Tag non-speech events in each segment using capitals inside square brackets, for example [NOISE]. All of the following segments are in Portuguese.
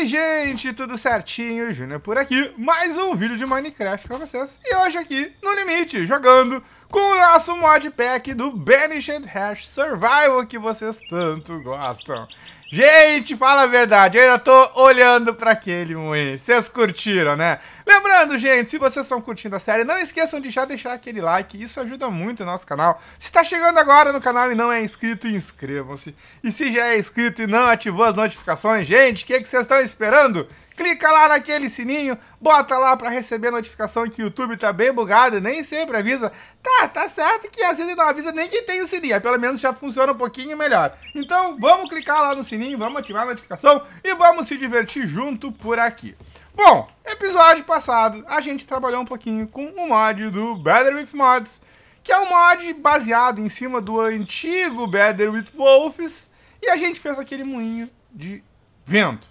Oi gente? Tudo certinho? Júnior por aqui. Mais um vídeo de Minecraft pra vocês. E hoje aqui, no Limite, jogando com o nosso modpack do Banished Hash Survival que vocês tanto gostam. Gente, fala a verdade, eu ainda tô olhando para aquele moinho. Vocês curtiram, né? Lembrando, gente, se vocês estão curtindo a série, não esqueçam de já deixar aquele like, isso ajuda muito o nosso canal. Se está chegando agora no canal e não é inscrito, inscrevam-se. E se já é inscrito e não ativou as notificações, gente, o que, que vocês estão esperando? clica lá naquele sininho, bota lá para receber notificação que o YouTube tá bem bugado, nem sempre avisa. Tá, tá certo que às vezes não avisa nem que tem o sininho, pelo menos já funciona um pouquinho melhor. Então vamos clicar lá no sininho, vamos ativar a notificação e vamos se divertir junto por aqui. Bom, episódio passado a gente trabalhou um pouquinho com o mod do Better With Mods, que é um mod baseado em cima do antigo Better With Wolves, e a gente fez aquele moinho de vento,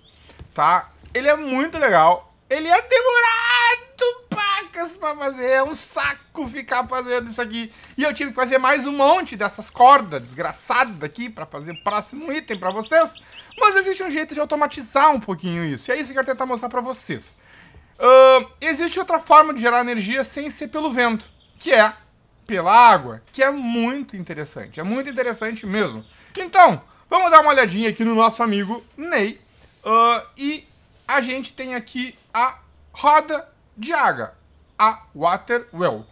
tá? Ele é muito legal. Ele é demorado pacas pra fazer. É um saco ficar fazendo isso aqui. E eu tive que fazer mais um monte dessas cordas desgraçadas aqui pra fazer o próximo item pra vocês. Mas existe um jeito de automatizar um pouquinho isso. E é isso que eu quero tentar mostrar pra vocês. Uh, existe outra forma de gerar energia sem ser pelo vento, que é pela água, que é muito interessante, é muito interessante mesmo. Então, vamos dar uma olhadinha aqui no nosso amigo Ney uh, e a gente tem aqui a roda de água, a water well.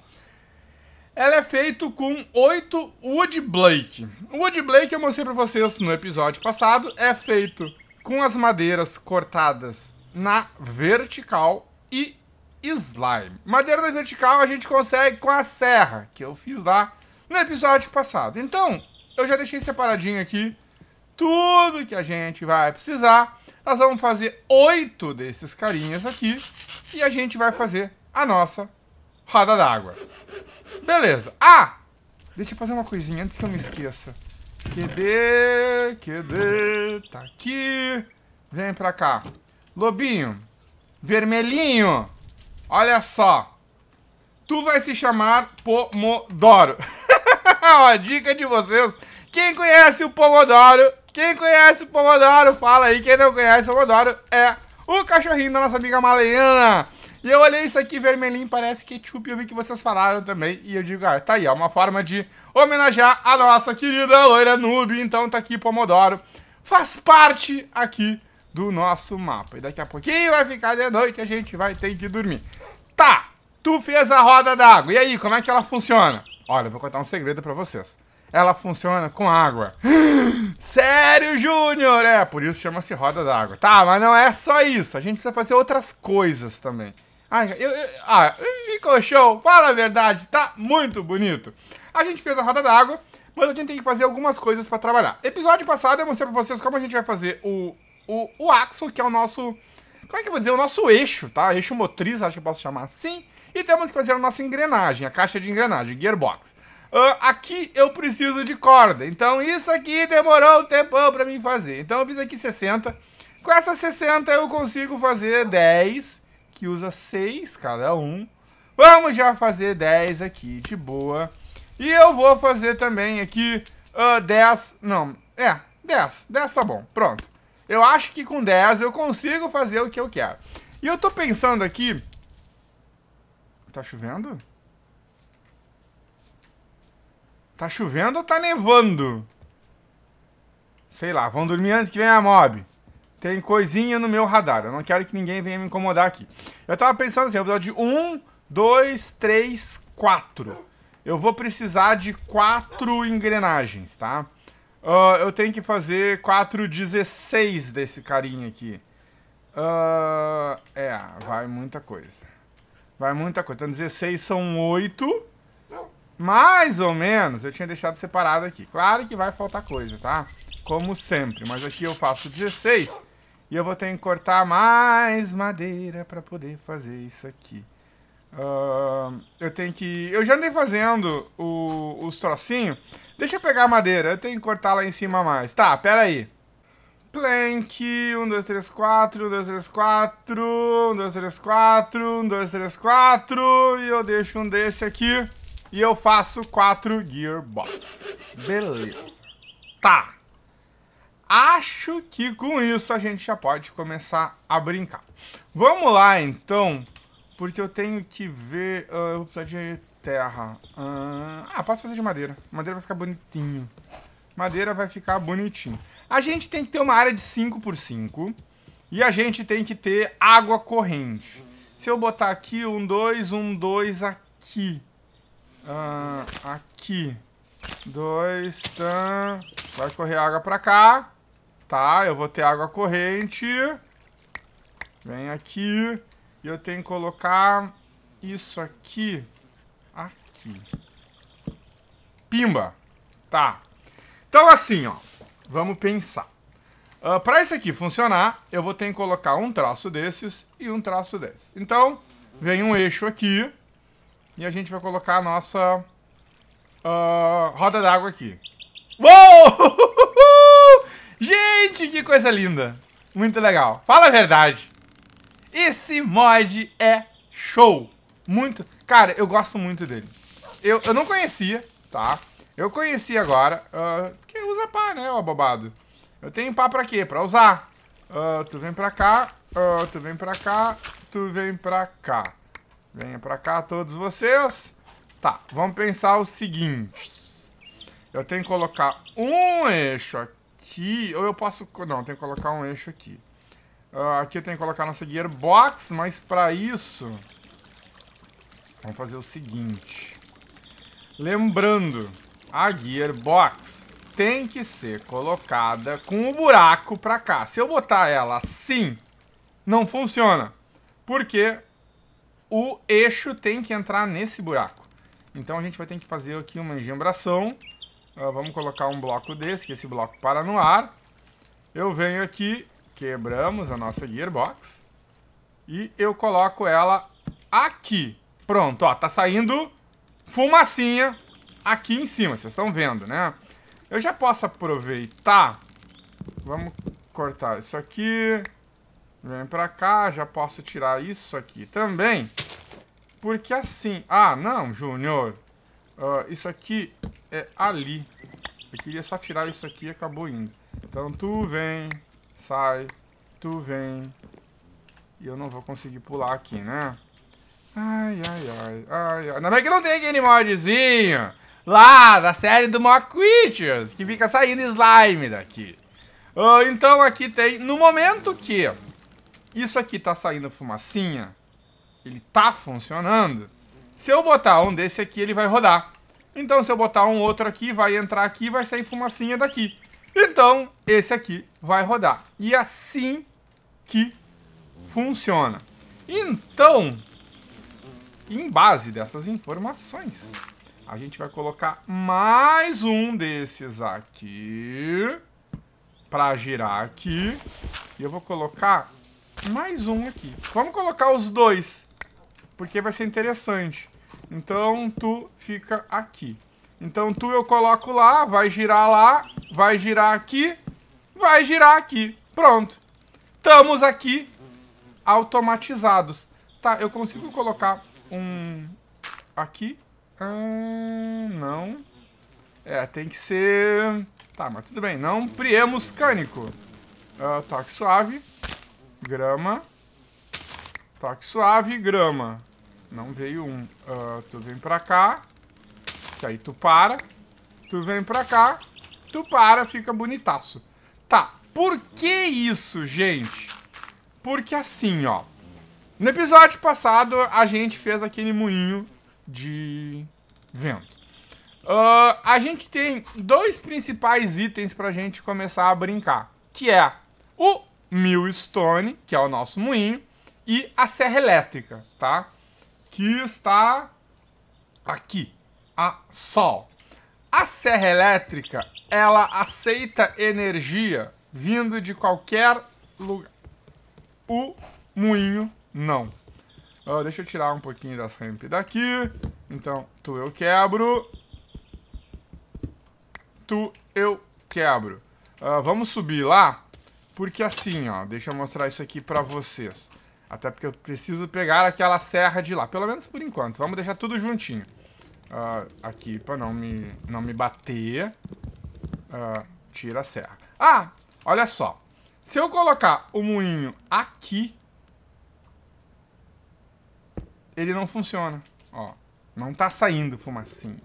Ela é feita com oito wood blake. O wood blake eu mostrei para vocês no episódio passado, é feito com as madeiras cortadas na vertical e slime. Madeira na vertical a gente consegue com a serra, que eu fiz lá no episódio passado. Então, eu já deixei separadinho aqui tudo que a gente vai precisar nós vamos fazer oito desses carinhas aqui e a gente vai fazer a nossa roda d'água. Beleza. Ah! Deixa eu fazer uma coisinha antes que eu me esqueça. QD, QD, tá aqui. Vem pra cá. Lobinho, vermelhinho, olha só. Tu vai se chamar Pomodoro. [LAUGHS] Ó, dica de vocês. Quem conhece o Pomodoro quem conhece o Pomodoro, fala aí. Quem não conhece o Pomodoro é o cachorrinho da nossa amiga Maleana. E eu olhei isso aqui vermelhinho, parece ketchup, eu vi que vocês falaram também. E eu digo, ah, tá aí, é uma forma de homenagear a nossa querida loira noob. Então tá aqui Pomodoro. Faz parte aqui do nosso mapa. E daqui a pouquinho vai ficar de noite, a gente vai ter que dormir. Tá, tu fez a roda d'água. E aí, como é que ela funciona? Olha, eu vou contar um segredo pra vocês ela funciona com água. [GASPS] Sério, Júnior? É, por isso chama-se roda d'água. Tá, mas não é só isso. A gente precisa fazer outras coisas também. Ai, eu, eu, ah, ficou show. Fala a verdade, tá muito bonito. A gente fez a roda d'água, mas a gente tem que fazer algumas coisas para trabalhar. Episódio passado eu mostrei pra vocês como a gente vai fazer o, o, o axo, que é o nosso... Como é que eu vou dizer? O nosso eixo, tá? Eixo motriz, acho que eu posso chamar assim. E temos que fazer a nossa engrenagem, a caixa de engrenagem, gearbox. Ah, aqui eu preciso de corda. Então isso aqui demorou um tempão para mim fazer. Então eu fiz aqui 60. Com essa 60 eu consigo fazer 10, que usa 6 cada um. Vamos já fazer 10 aqui, de boa. E eu vou fazer também aqui uh, ah, 10, não, é, 10, 10 tá bom, pronto. Eu acho que com 10 eu consigo fazer o que eu quero. E eu tô pensando aqui... Tá chovendo? Tá chovendo? Tá chovendo ou tá nevando? Sei lá, vão dormir antes que venha a mob. Tem coisinha no meu radar. Eu não quero que ninguém venha me incomodar aqui. Eu tava pensando assim, eu vou de 1, 2, 3, 4. Eu vou precisar de quatro engrenagens, tá? Uh, eu tenho que fazer 4,16 desse carinha aqui. Uh, é, vai muita coisa. Vai muita coisa. Então 16 são 8. Mais ou menos, eu tinha deixado separado aqui. Claro que vai faltar coisa, tá? Como sempre, mas aqui eu faço 16 e eu vou ter que cortar mais madeira para poder fazer isso aqui. Uh, eu tenho que... Eu já andei fazendo o, os trocinhos. Deixa eu pegar a madeira, eu tenho que cortar lá em cima mais. Tá, pera aí. Plank, 1, 2, 3, 4, 1, 2, 3, 4, 1, 2, 3, 4, 1, 2, 3, 4, e eu deixo um desse aqui. E eu faço quatro Gearbox. Beleza. Tá. Acho que com isso a gente já pode começar a brincar. Vamos lá, então. Porque eu tenho que ver... Uh, eu vou precisar de terra. Uh, ah, posso fazer de madeira. Madeira vai ficar bonitinho. Madeira vai ficar bonitinho. A gente tem que ter uma área de 5 por 5. E a gente tem que ter água corrente. Se eu botar aqui um 2, um 2 aqui. Ah, aqui. Dois, tan. Vai correr água pra cá. Tá, eu vou ter água corrente. Vem aqui. E eu tenho que colocar isso aqui. Aqui. Pimba. Tá. Então assim, ó. Vamos pensar. Uh, ah, Para isso aqui funcionar, eu vou ter que colocar um traço desses e um traço desses. Então, vem um eixo aqui. E a gente vai colocar a nossa uh, roda d'água aqui. Uou! [LAUGHS] gente, que coisa linda! Muito legal. Fala a verdade. Esse mod é show. Muito. Cara, eu gosto muito dele. Eu, eu não conhecia, tá? Eu conheci agora. Uh, porque usa pá, né, ó, abobado? Eu tenho pá pra quê? Pra usar. Uh, tu vem pra cá. Uh, tu vem pra cá. Tu vem pra cá. Venha pra cá todos vocês. Tá, vamos pensar o seguinte. Eu tenho que colocar um eixo aqui, ou eu posso... Não, eu tenho que colocar um eixo aqui. Uh, aqui eu tenho que colocar nossa gearbox, mas para isso... Vamos fazer o seguinte. Lembrando, a gearbox tem que ser colocada com o buraco para cá. Se eu botar ela assim, não funciona. Porque o eixo tem que entrar nesse buraco. Então a gente vai ter que fazer aqui uma engembração. Uh, ah, vamos colocar um bloco desse, que esse bloco para no ar. Eu venho aqui, quebramos a nossa gearbox. E eu coloco ela aqui. Pronto, ó, tá saindo fumacinha aqui em cima, vocês estão vendo, né? Eu já posso aproveitar... Vamos cortar isso aqui... Vem pra cá, já posso tirar isso aqui também. Porque assim... Ah, não, Júnior. Uh, isso aqui é ali. Eu queria só tirar isso aqui e acabou indo. Então tu vem, sai, tu vem. E eu não vou conseguir pular aqui, né? Ai, ai, ai, ai, ai. Não é que não tem aquele modzinho lá da série do Mock Creatures, que fica saindo slime daqui. Uh, então aqui tem, no momento que isso aqui tá saindo fumacinha, ele tá funcionando. Se eu botar um desse aqui, ele vai rodar. Então, se eu botar um outro aqui, vai entrar aqui e vai sair fumacinha daqui. Então, esse aqui vai rodar. E é assim que funciona. Então, em base dessas informações, a gente vai colocar mais um desses aqui para girar aqui. E eu vou colocar mais um aqui. Vamos colocar os dois, porque vai ser interessante. Então, tu fica aqui. Então, tu eu coloco lá, vai girar lá, vai girar aqui, vai girar aqui. Pronto. Estamos aqui automatizados. Tá, eu consigo colocar um aqui? Ah, não. É, tem que ser... Tá, mas tudo bem. Não priemos cânico. Uh, toque suave grama. Toque suave, grama. Não veio um. Uh, tu vem pra cá. Que aí tu para. Tu vem pra cá. Tu para, fica bonitaço. Tá, por que isso, gente? Porque assim, ó. No episódio passado, a gente fez aquele moinho de vento. Uh, a gente tem dois principais itens pra gente começar a brincar. Que é o Millstone, que é o nosso moinho, e a serra elétrica, tá? Que está aqui, a Sol. A serra elétrica, ela aceita energia vindo de qualquer lugar. O moinho não. deixa eu tirar um pouquinho das ramp daqui. Então, tu eu quebro. Tu eu quebro. Uh, vamos subir lá porque assim, ó, deixa eu mostrar isso aqui pra vocês. Até porque eu preciso pegar aquela serra de lá, pelo menos por enquanto. Vamos deixar tudo juntinho. Uh, aqui, pra não me, não me bater. Uh, tira a serra. Ah, olha só. Se eu colocar o moinho aqui, ele não funciona. Ó, não tá saindo fumacinha.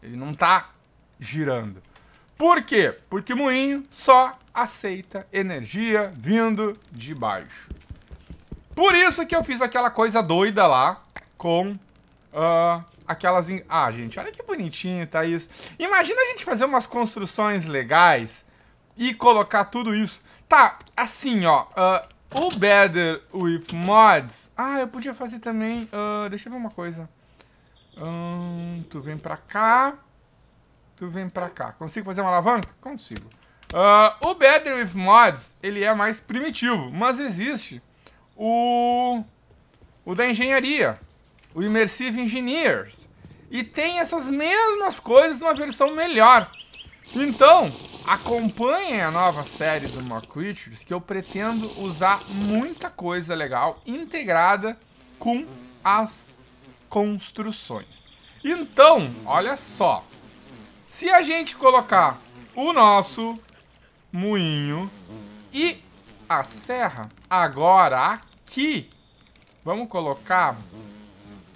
Ele não tá girando. Por quê? Porque moinho só aceita energia vindo de baixo. Por isso que eu fiz aquela coisa doida lá com uh, aquelas... In... Ah, gente, olha que bonitinho, isso. Imagina a gente fazer umas construções legais e colocar tudo isso. Tá, assim, ó. Uh, o Better with Mods... Ah, eu podia fazer também... Uh, deixa eu ver uma coisa. tu vem pra cá tu vem pra cá. Consigo fazer uma alavanca? Consigo. Uh, o Better with Mods, ele é mais primitivo, mas existe o, o da engenharia, o Immersive Engineers. E tem essas mesmas coisas numa versão melhor. Então, acompanhem a nova série do Mock Creatures, que eu pretendo usar muita coisa legal integrada com as construções. Então, olha só, se a gente colocar o nosso moinho e a serra, agora aqui, vamos colocar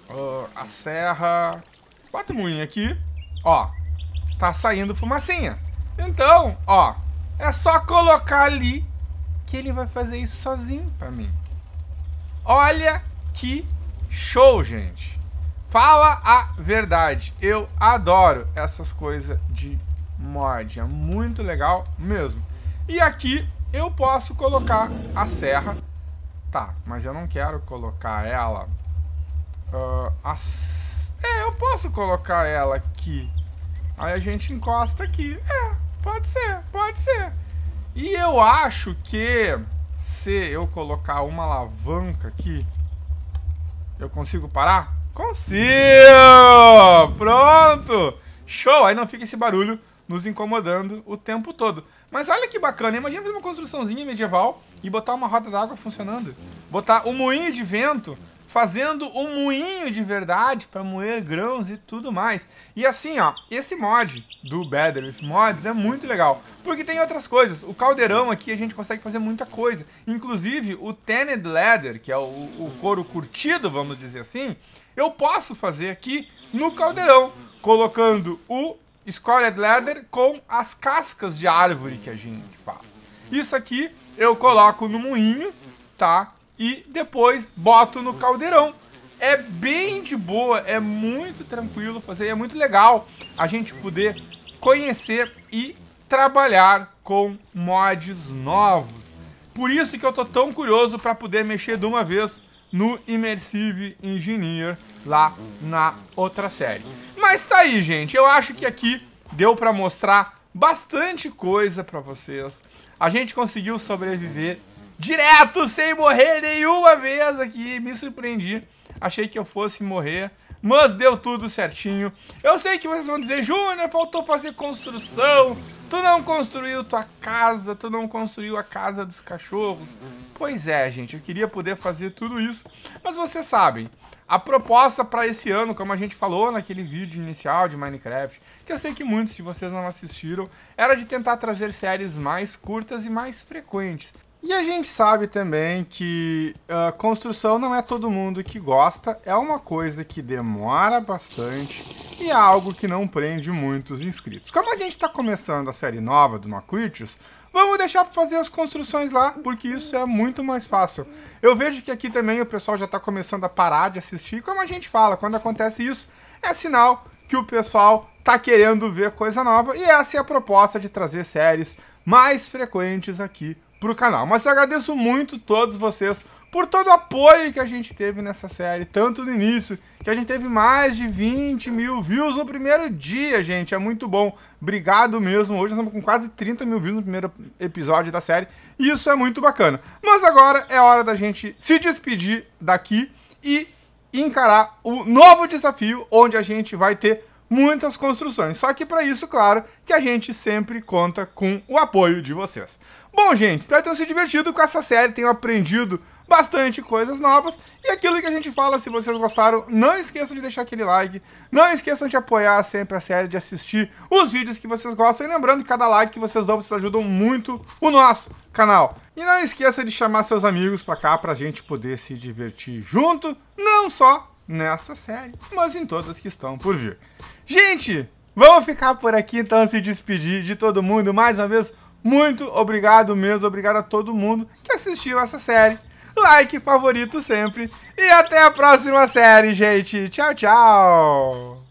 uh, a serra... Bota o moinho aqui, ó, tá saindo fumacinha. Então, ó, é só colocar ali que ele vai fazer isso sozinho pra mim. Olha que show, gente. Fala a verdade, eu adoro essas coisas de mod, é muito legal mesmo. E aqui eu posso colocar a serra, tá, mas eu não quero colocar ela, uh, ah, a... é, eu posso colocar ela aqui, aí a gente encosta aqui, é, pode ser, pode ser. E eu acho que se eu colocar uma alavanca aqui, eu consigo parar? Consigo! Pronto! Show! Aí não fica esse barulho nos incomodando o tempo todo. Mas olha que bacana, imagina fazer uma construçãozinha medieval e botar uma roda d'água funcionando. Botar o um moinho de vento fazendo um moinho de verdade para moer grãos e tudo mais. E assim, ó, esse mod do Battleless Mods é muito legal, porque tem outras coisas. O caldeirão aqui a gente consegue fazer muita coisa, inclusive o Tanned Leather, que é o, o couro curtido, vamos dizer assim, eu posso fazer aqui no caldeirão, colocando o Scored Leather com as cascas de árvore que a gente faz. Isso aqui eu coloco no moinho, tá? E depois boto no caldeirão. É bem de boa, é muito tranquilo fazer, é muito legal a gente poder conhecer e trabalhar com mods novos. Por isso que eu tô tão curioso para poder mexer de uma vez no Immersive Engineer lá na outra série. Mas tá aí, gente. Eu acho que aqui deu para mostrar bastante coisa para vocês. A gente conseguiu sobreviver direto, sem morrer nenhuma vez aqui. Me surpreendi. Achei que eu fosse morrer. Mas deu tudo certinho. Eu sei que vocês vão dizer, Júnior, faltou fazer construção. Tu não construiu tua casa, tu não construiu a casa dos cachorros. Pois é, gente, eu queria poder fazer tudo isso, mas vocês sabem, a proposta para esse ano, como a gente falou naquele vídeo inicial de Minecraft, que eu sei que muitos de vocês não assistiram, era de tentar trazer séries mais curtas e mais frequentes. E a gente sabe também que uh, construção não é todo mundo que gosta, é uma coisa que demora bastante e é algo que não prende muitos inscritos. Como a gente está começando a série nova do Macritius, vamos deixar para fazer as construções lá, porque isso é muito mais fácil. Eu vejo que aqui também o pessoal já está começando a parar de assistir, como a gente fala, quando acontece isso, é sinal que o pessoal está querendo ver coisa nova, e essa é a proposta de trazer séries mais frequentes aqui para o canal. Mas eu agradeço muito todos vocês por todo o apoio que a gente teve nessa série, tanto no início, que a gente teve mais de 20 mil views no primeiro dia, gente. É muito bom. Obrigado mesmo. Hoje nós estamos com quase 30 mil views no primeiro episódio da série. E isso é muito bacana. Mas agora é hora da gente se despedir daqui e encarar o novo desafio, onde a gente vai ter muitas construções. Só que para isso, claro, que a gente sempre conta com o apoio de vocês. Bom, gente, espero que tenham se divertido com essa série, tenham aprendido bastante coisas novas. E aquilo que a gente fala, se vocês gostaram, não esqueçam de deixar aquele like, não esqueçam de apoiar sempre a série, de assistir os vídeos que vocês gostam. E lembrando que cada like que vocês dão, vocês ajudam muito o nosso canal. E não esqueça de chamar seus amigos pra cá pra gente poder se divertir junto, não só nessa série, mas em todas que estão por vir. Gente, vamos ficar por aqui então, se despedir de todo mundo mais uma vez. Muito obrigado mesmo, obrigado a todo mundo que assistiu essa série like, favorito sempre. E até a próxima série, gente. Tchau, tchau.